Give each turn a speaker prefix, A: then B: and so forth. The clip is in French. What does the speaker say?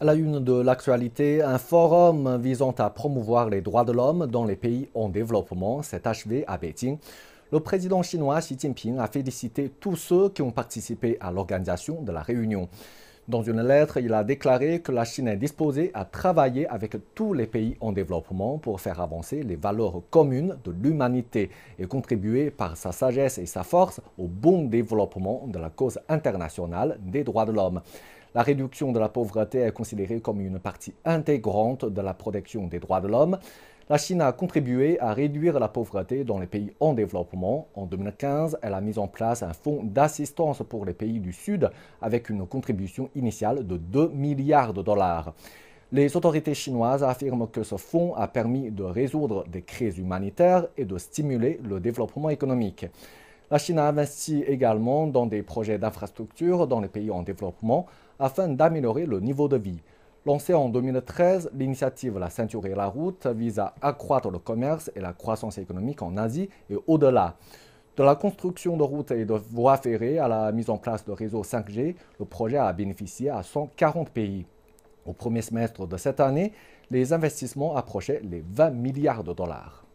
A: À la une de l'actualité, un forum visant à promouvoir les droits de l'homme dans les pays en développement s'est achevé à Pékin. Le président chinois Xi Jinping a félicité tous ceux qui ont participé à l'organisation de la réunion. Dans une lettre, il a déclaré que la Chine est disposée à travailler avec tous les pays en développement pour faire avancer les valeurs communes de l'humanité et contribuer par sa sagesse et sa force au bon développement de la cause internationale des droits de l'homme. La réduction de la pauvreté est considérée comme une partie intégrante de la protection des droits de l'homme. La Chine a contribué à réduire la pauvreté dans les pays en développement. En 2015, elle a mis en place un fonds d'assistance pour les pays du Sud avec une contribution initiale de 2 milliards de dollars. Les autorités chinoises affirment que ce fonds a permis de résoudre des crises humanitaires et de stimuler le développement économique. La Chine a investi également dans des projets d'infrastructures dans les pays en développement afin d'améliorer le niveau de vie. Lancée en 2013, l'initiative La ceinture et la route vise à accroître le commerce et la croissance économique en Asie et au-delà. De la construction de routes et de voies ferrées à la mise en place de réseaux 5G, le projet a bénéficié à 140 pays. Au premier semestre de cette année, les investissements approchaient les 20 milliards de dollars.